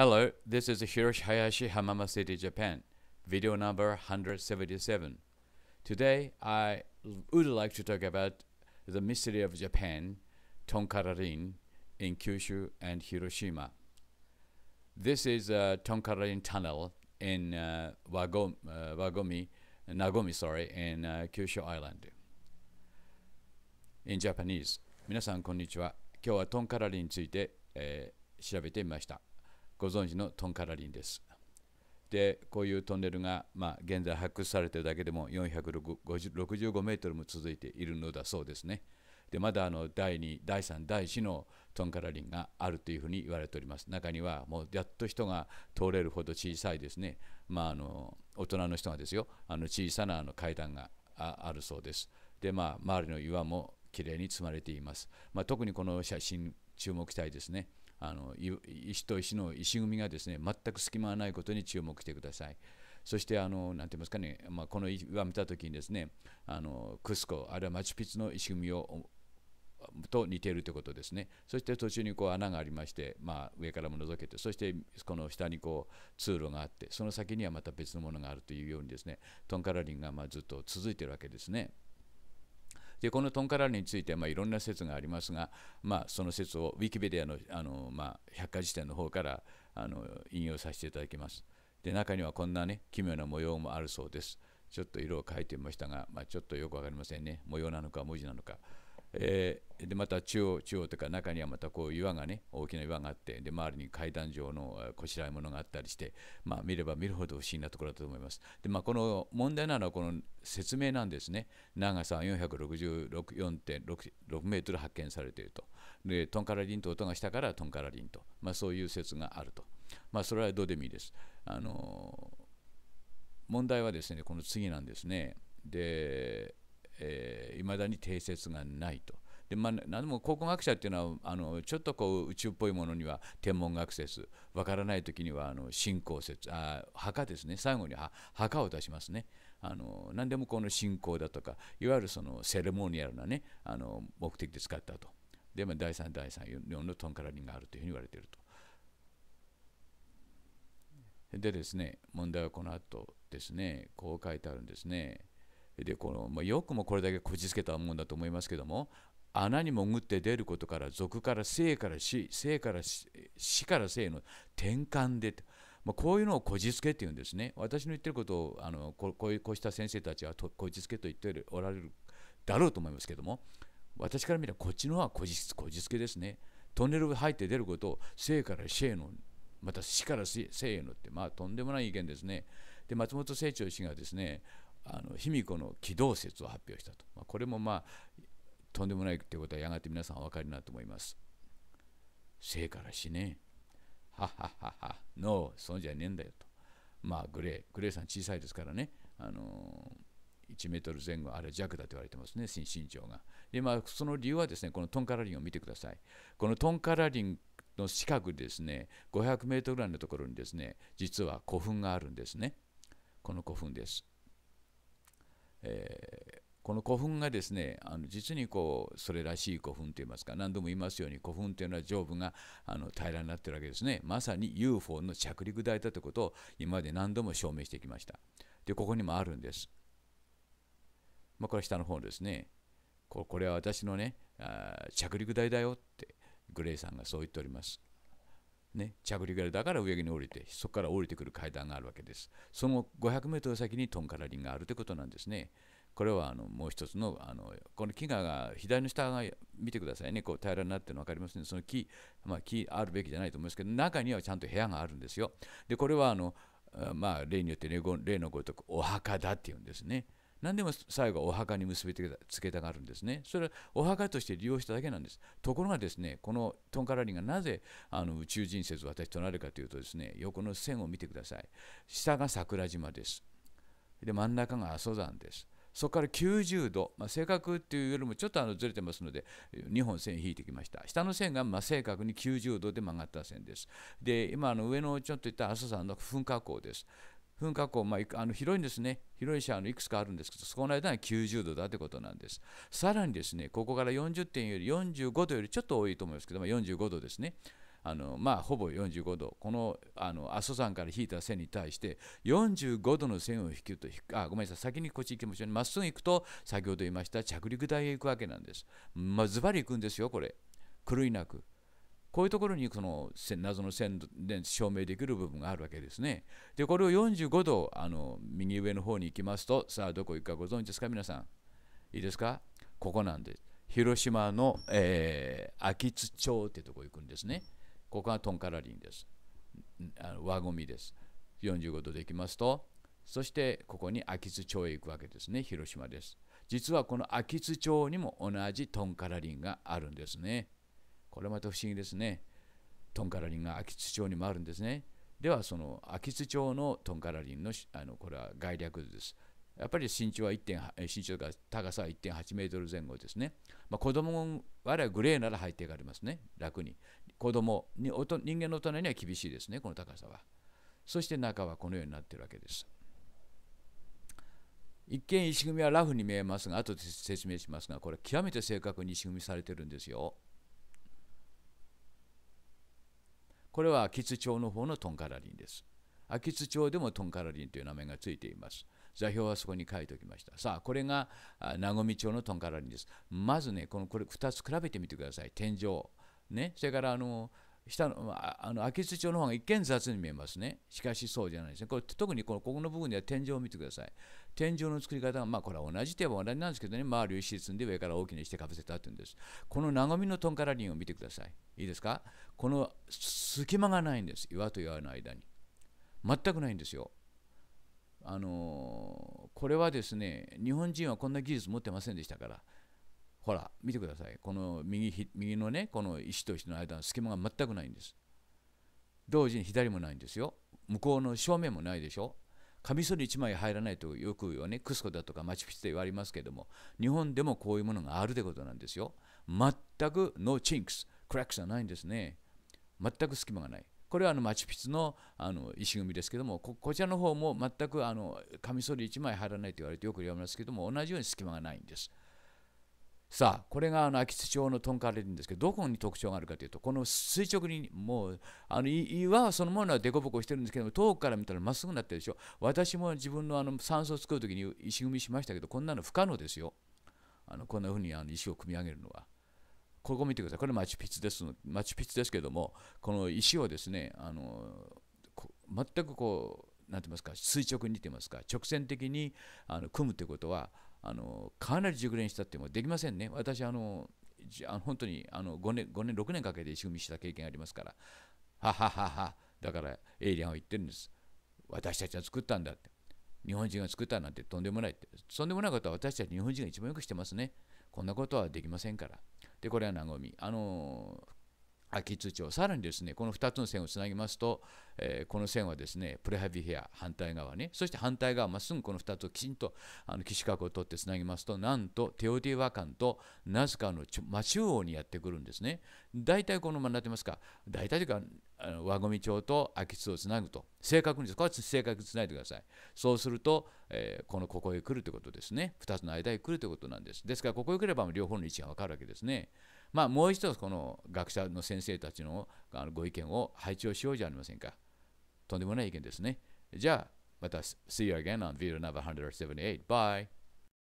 Hello, this is Hiroshi Hayashi, Hamama City, Japan, video number 177. Today, I would like to talk about the mystery of Japan, Tonkararin, in Kyushu and Hiroshima. This is Tonkara Tonkararin Tunnel in uh, Wagomi, uh, Wagomi, Nagomi, sorry, in uh, Kyushu Island. In Japanese, 皆さんこんにちは。今日はトンカラリについて、えー、調べてみました。ご存知のトンカラリンです。でこういうトンネルが、まあ、現在発掘されてるだけでも465メートルも続いているのだそうですね。でまだあの第2第3第4のトンカラリンがあるというふうに言われております中にはもうやっと人が通れるほど小さいですね、まあ、あの大人の人がですよあの小さなあの階段があるそうですでまあ周りの岩もきれいに積まれています、まあ、特にこの写真注目したいですねあの石と石の石組みがですね全く隙間がないことに注目してください。そしてあのなんて言いますかね、まあ、この岩を見た時にですねあのクスコあるいはマチュピチュの石組みをと似ているということですね。そして途中にこう穴がありまして、まあ、上からも覗けて、そしてこの下にこう通路があって、その先にはまた別のものがあるというようにですね、トンカラリンがまずっと続いているわけですね。でこのトンカラーニについてまあいろんな説がありますが、まあ、その説をウィキペディアのあの、まあ、百科事典の方からあの引用させていただきます。で中にはこんなね奇妙な模様もあるそうです。ちょっと色を変えてみましたが、まあ、ちょっとよく分かりませんね模様なのか文字なのか。えー、でまた中央中央というか中にはまたこう岩がね大きな岩があってで周りに階段状のこしらえものがあったりして、まあ、見れば見るほど不思議なところだと思います。でまあこの問題なのはこの説明なんですね長さ464.6メートル発見されているとでトンカラリンと音がしたからトンカラリンと、まあ、そういう説があると、まあ、それはどうでもいいです。あの問題はですねこの次なんですね。でえー、だに定説がないと。でまあ、何も考古学者っていうのはあのちょっとこう宇宙っぽいものには天文学説わからない時にはあの信仰説あ墓ですね最後には墓を出しますねあの何でもこの信仰だとかいわゆるそのセレモニアルなねあの目的で使ったとで、まあ、第3第34のトンカラリンがあるというふうに言われているとでですね問題はこの後ですねこう書いてあるんですねでこのまあ、よくもこれだけこじつけたもんだと思いますけども穴に潜って出ることから俗から生から死生から死から生の転換で、まあ、こういうのをこじつけっていうんですね私の言ってることをあのこういうこうした先生たちはこじつけと言っておられるだろうと思いますけども私から見ればこっちのはこじこじつけですねトンネル入って出ることを生から死へのまた死から生へのってまあとんでもない意見ですねで松本清張氏がですねあの卑弥呼の機動説を発表したと、まあ、これもまあとんでもないということはやがて皆さんお分かりになると思います。生から死ね。はははは、ノー、そうじゃねえんだよと。まあグレー、グレーさん小さいですからね、あのー、1メートル前後、あれ弱だと言われてますね、身長が。で、まあその理由はですね、このトンカラリンを見てください。このトンカラリンの近くですね、500メートルぐらいのところにですね、実は古墳があるんですね。この古墳です。えー、この古墳がですねあの実にこうそれらしい古墳といいますか何度も言いますように古墳というのは上部があの平らになってるわけですねまさに UFO の着陸台だということを今まで何度も証明してきましたでここにもあるんです、まあ、これは下の方ですねこれは私のね着陸台だよってグレイさんがそう言っておりますね、着陸がだから上に降りて、そこから降りてくる階段があるわけです。その500メートル先にトンカラリンがあるということなんですね。これはあのもう一つのあのこの木が左の下が見てくださいねこう平らになってるの分かりますねその木、まあ、木あるべきじゃないと思いますけど中にはちゃんと部屋があるんですよでこれはあの、まあ、例によって例のごとくお墓だっていうんですね。何でも最後はお墓に結びつけたがるんですね。それはお墓として利用しただけなんです。ところがですね、このトンカラリンがなぜあの宇宙人説を私となるかというとですね、横の線を見てください。下が桜島です。で、真ん中が阿蘇山です。そこから90度、まあ、正確というよりもちょっとあのずれてますので、2本線引いてきました。下の線がま正確に90度で曲がった線です。で、今、上のちょっと言った阿蘇山の噴火口です。噴火口、まあ、あの広いんですね広い車のいくつかあるんですけどそこの間は90度だということなんですさらにですねここから40点より45度よりちょっと多いと思いますけど、まあ、45度ですねあのまあ、ほぼ45度このあの阿蘇山から引いた線に対して45度の線を引くとあごめんなさい先にこっち行きましょうまっすぐ行くと先ほど言いました着陸台へ行くわけなんですまあズバリ行くんですよこれ狂いなくこういうところにその謎の線で証明できる部分があるわけですね。で、これを45度あの右上の方に行きますと、さあどこ行くかご存知ですか、皆さん。いいですかここなんです。広島の、えー、秋津町ってとこ行くんですね。ここがトンカラリンです。あの輪ゴミです。45度で行きますと、そしてここに秋津町へ行くわけですね、広島です。実はこの秋津町にも同じトンカラリンがあるんですね。これまた不思議ですねトンカラリンが秋津町にもあるんですねではその秋津町のトンカラリンのあのこれは概略図ですやっぱり身長は1.8身長が高さは1.8メートル前後ですね、まあ、子供あれはグレーなら入っていかれますね楽に子供に人間の大人には厳しいですねこの高さはそして中はこのようになっているわけです一見石組みはラフに見えますが後で説明しますがこれ極めて正確に石組みされてるんですよこれは秋津町の方のトンカラリンです。秋津町でもトンカラリンという名前がついています。座標はそこに書いておきました。さあ、これが名古町のトンカラリンです。まずね、このこれ2つ比べてみてください。天井。ね、それからあの下のあの秋津町の方が一見雑に見えますね。しかしそうじゃないですね。これ特にこのここの部分では天井を見てください。天井の作り方が、まあ、これは同じといえば同じなんですけどね、まあ、石で積んで上から大きなしてかぶせたっていうんです。このごみのトンカラリンを見てください。いいですかこの隙間がないんです。岩と岩の間に。全くないんですよ。あのこれはですね、日本人はこんな技術持ってませんでしたから、ほら、見てください。この右右のね、この石と石の間の隙間が全くないんです。同時に左もないんですよ。向こうの正面もないでしょ。カミソリ1枚入らないとよくよねクスコだとかマチュピチュで言われますけども日本でもこういうものがあるってことなんですよ全くノーチンクスクラックスはないんですね全く隙間がないこれはあのマチュピチュのあの石組みですけどもこちらの方も全くあのカミソリ1枚入らないと言われてよく言われますけども同じように隙間がないんですさあこれがあの秋津町のトンカレリンですけどどこに特徴があるかというとこの垂直にもうあの岩そのものは凸凹してるんですけども遠くから見たらまっすぐになってるでしょ私も自分のあの酸素を作る時に石組みしましたけどこんなの不可能ですよあのこんなふうにあの石を組み上げるのは。ここ見てくださいこれマチュピチですマチュピチですけどもこの石をですねあの全くこう何て言いますか垂直にと言いますか直線的にあの組むということはあのかなり熟練したってもできませんね。私あの本当にあの5年 ,5 年6年かけて仕組みした経験ありますからははははだからエイリアンは言ってるんです私たちは作ったんだって日本人が作ったなんてとんでもないってとんでもないことは私たち日本人が一番よくしてますねこんなことはできませんからでこれは和みあの秋津町さらにですねこの2つの線をつなぎますと、えー、この線はですねプレハビヘア反対側ねそして反対側まっすぐこの2つをきちんとあの岸角を取ってつなぎますとなんとテオティワカンとナスカの真中央にやってくるんですね大体このままなってますか大体というかあゴミ町と秋津をつなぐと正確にこれは正確につないでくださいそうすると、えー、このここへ来るということですね2つの間へ来るということなんですですからここへ来れば両方の位置が分かるわけですねまあ、もう一つこの学者の先生たちのご意見を拝聴しようじゃありませんか。とんでもない意見ですね。じゃあ、また、See you again on video number 178. Bye!